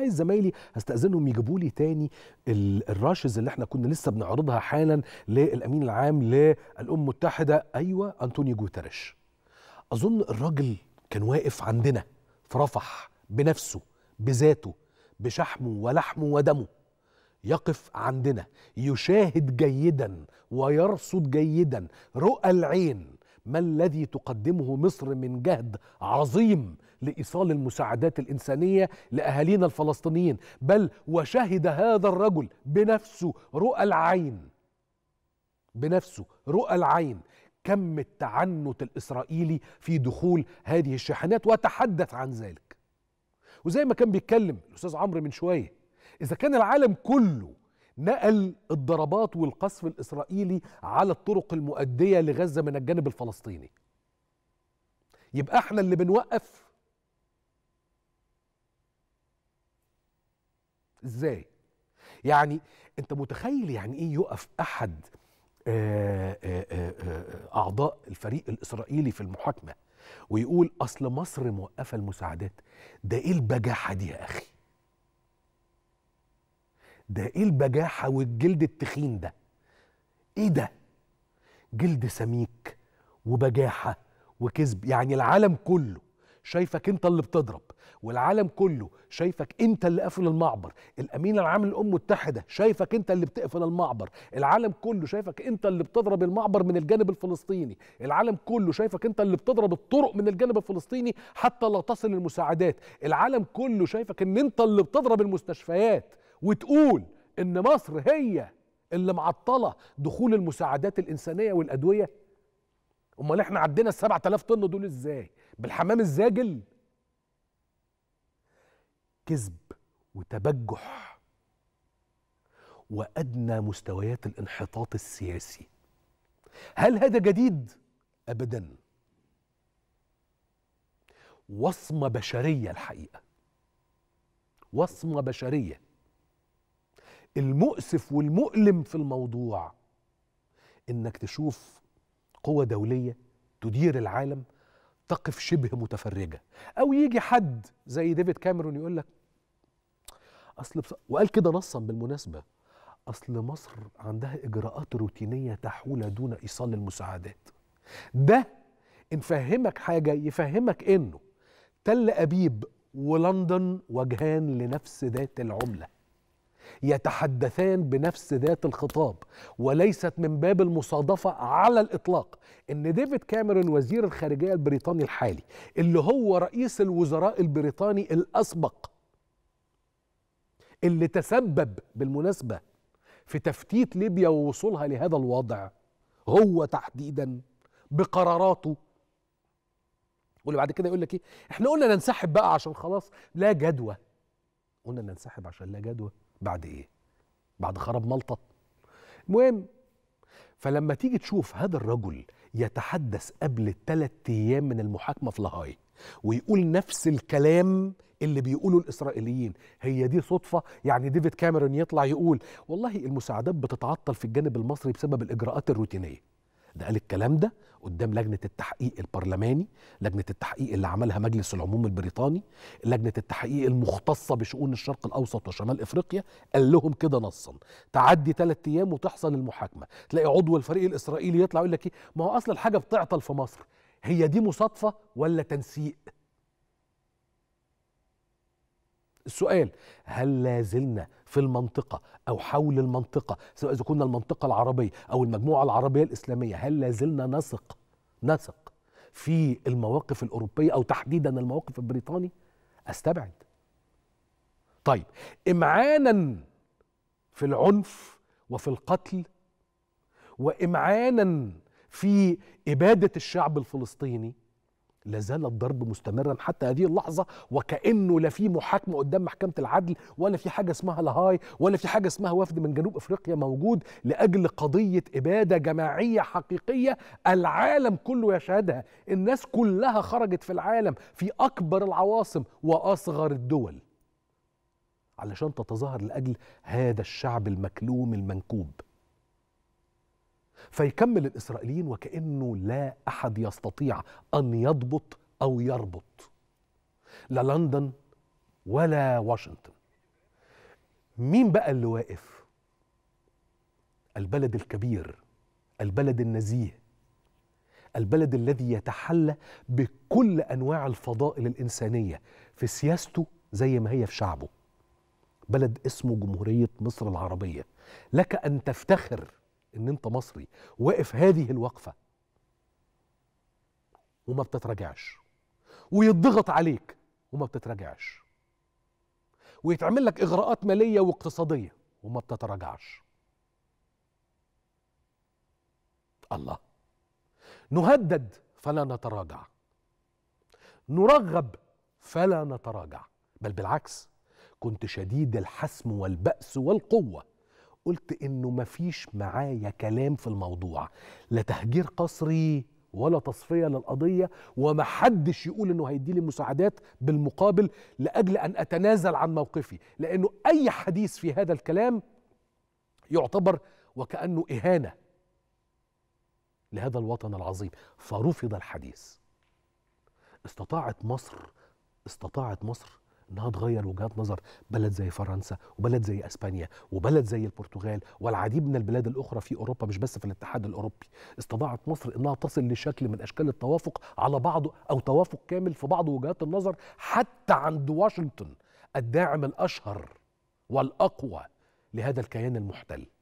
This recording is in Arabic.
عايز زمايلي هستأذنهم يجيبوا لي تاني الراشز اللي احنا كنا لسه بنعرضها حالا للامين العام للامم المتحده ايوه انطونيو جوتريش اظن الراجل كان واقف عندنا في رفح بنفسه بذاته بشحمه ولحمه ودمه يقف عندنا يشاهد جيدا ويرصد جيدا رؤى العين ما الذي تقدمه مصر من جهد عظيم لايصال المساعدات الانسانيه لاهالينا الفلسطينيين بل وشهد هذا الرجل بنفسه رؤى العين بنفسه رؤى العين كم التعنت الاسرائيلي في دخول هذه الشاحنات وتحدث عن ذلك وزي ما كان بيتكلم الاستاذ عمرو من شويه اذا كان العالم كله نقل الضربات والقصف الإسرائيلي على الطرق المؤدية لغزة من الجانب الفلسطيني يبقى احنا اللي بنوقف ازاي يعني انت متخيل يعني ايه يقف احد آه، آه، آه، اعضاء الفريق الاسرائيلي في المحاكمه ويقول اصل مصر موقفه المساعدات ده ايه البجاحه دي يا اخي ده ايه البجاحه والجلد التخين ده ايه ده جلد سميك وبجاحه وكذب يعني العالم كله شايفك انت اللي بتضرب والعالم كله شايفك انت اللي قافل المعبر الامين العام للامم المتحده شايفك انت اللي بتقفل المعبر العالم كله شايفك انت اللي بتضرب المعبر من الجانب الفلسطيني العالم كله شايفك انت اللي بتضرب الطرق من الجانب الفلسطيني حتى لا تصل المساعدات العالم كله شايفك ان انت اللي بتضرب المستشفيات وتقول ان مصر هي اللي معطله دخول المساعدات الانسانيه والادويه امال احنا عدينا ال 7000 طن دول ازاي بالحمام الزاجل كذب وتبجح وادنى مستويات الانحطاط السياسي هل هذا جديد ابدا وصمه بشريه الحقيقه وصمه بشريه المؤسف والمؤلم في الموضوع انك تشوف قوة دولية تدير العالم تقف شبه متفرجة أو يجي حد زي ديفيد كاميرون يقول لك أصل بص... وقال كده نصا بالمناسبة أصل مصر عندها إجراءات روتينية تحول دون إيصال المساعدات ده إن فهمك حاجة يفهمك إنه تل أبيب ولندن وجهان لنفس ذات العملة يتحدثان بنفس ذات الخطاب وليست من باب المصادفة على الإطلاق إن ديفيد كاميرون وزير الخارجية البريطاني الحالي اللي هو رئيس الوزراء البريطاني الأسبق اللي تسبب بالمناسبة في تفتيت ليبيا ووصولها لهذا الوضع هو تحديدا بقراراته واللي بعد كده يقول لك ايه احنا قلنا ننسحب بقى عشان خلاص لا جدوى قلنا ننسحب عشان لا جدوى بعد ايه بعد خراب مالطا المهم فلما تيجي تشوف هذا الرجل يتحدث قبل ثلاث ايام من المحاكمه في لاهاي ويقول نفس الكلام اللي بيقوله الاسرائيليين هي دي صدفه يعني ديفيد كاميرون يطلع يقول والله المساعدات بتتعطل في الجانب المصري بسبب الاجراءات الروتينيه ده قال الكلام ده قدام لجنه التحقيق البرلماني لجنه التحقيق اللي عملها مجلس العموم البريطاني لجنه التحقيق المختصه بشؤون الشرق الاوسط وشمال افريقيا قال لهم كده نصا تعدي ثلاث ايام وتحصل المحاكمه تلاقي عضو الفريق الاسرائيلي يطلع يقول لك ايه ما هو اصل الحاجه بتعطل في مصر هي دي مصادفه ولا تنسيق السؤال هل لازلنا في المنطقة أو حول المنطقة سواء إذا كنا المنطقة العربية أو المجموعة العربية الإسلامية هل لازلنا نثق نثق في المواقف الأوروبية أو تحديدا الموقف البريطاني أستبعد طيب إمعانا في العنف وفي القتل وإمعانا في إبادة الشعب الفلسطيني لازال الضرب مستمرا حتى هذه اللحظه وكانه لا في محاكمه قدام محكمه العدل ولا في حاجه اسمها لاهاي ولا في حاجه اسمها وفد من جنوب افريقيا موجود لاجل قضيه اباده جماعيه حقيقيه العالم كله يشهدها، الناس كلها خرجت في العالم في اكبر العواصم واصغر الدول. علشان تتظاهر لاجل هذا الشعب المكلوم المنكوب. فيكمل الإسرائيليين وكأنه لا أحد يستطيع أن يضبط أو يربط لا لندن ولا واشنطن مين بقى اللي واقف البلد الكبير البلد النزيه البلد الذي يتحلى بكل انواع الفضائل الانسانيه في سياسته زي ما هي في شعبه بلد اسمه جمهوريه مصر العربيه لك ان تفتخر ان انت مصري واقف هذه الوقفه وما بتتراجعش ويضغط عليك وما بتتراجعش ويتعمل لك اغراءات ماليه واقتصاديه وما بتتراجعش الله نهدد فلا نتراجع نرغب فلا نتراجع بل بالعكس كنت شديد الحسم والبأس والقوة قلت انه مفيش معايا كلام في الموضوع لا تهجير قسري ولا تصفيه للقضيه ومحدش يقول انه هيدي لي مساعدات بالمقابل لاجل ان اتنازل عن موقفي لانه اي حديث في هذا الكلام يعتبر وكانه اهانه لهذا الوطن العظيم فرفض الحديث استطاعت مصر استطاعت مصر انها تغير وجهات نظر بلد زي فرنسا وبلد زي اسبانيا وبلد زي البرتغال والعديد من البلاد الاخرى في اوروبا مش بس في الاتحاد الاوروبي استطاعت مصر انها تصل لشكل من اشكال التوافق على بعض او توافق كامل في بعض وجهات النظر حتى عند واشنطن الداعم الاشهر والاقوى لهذا الكيان المحتل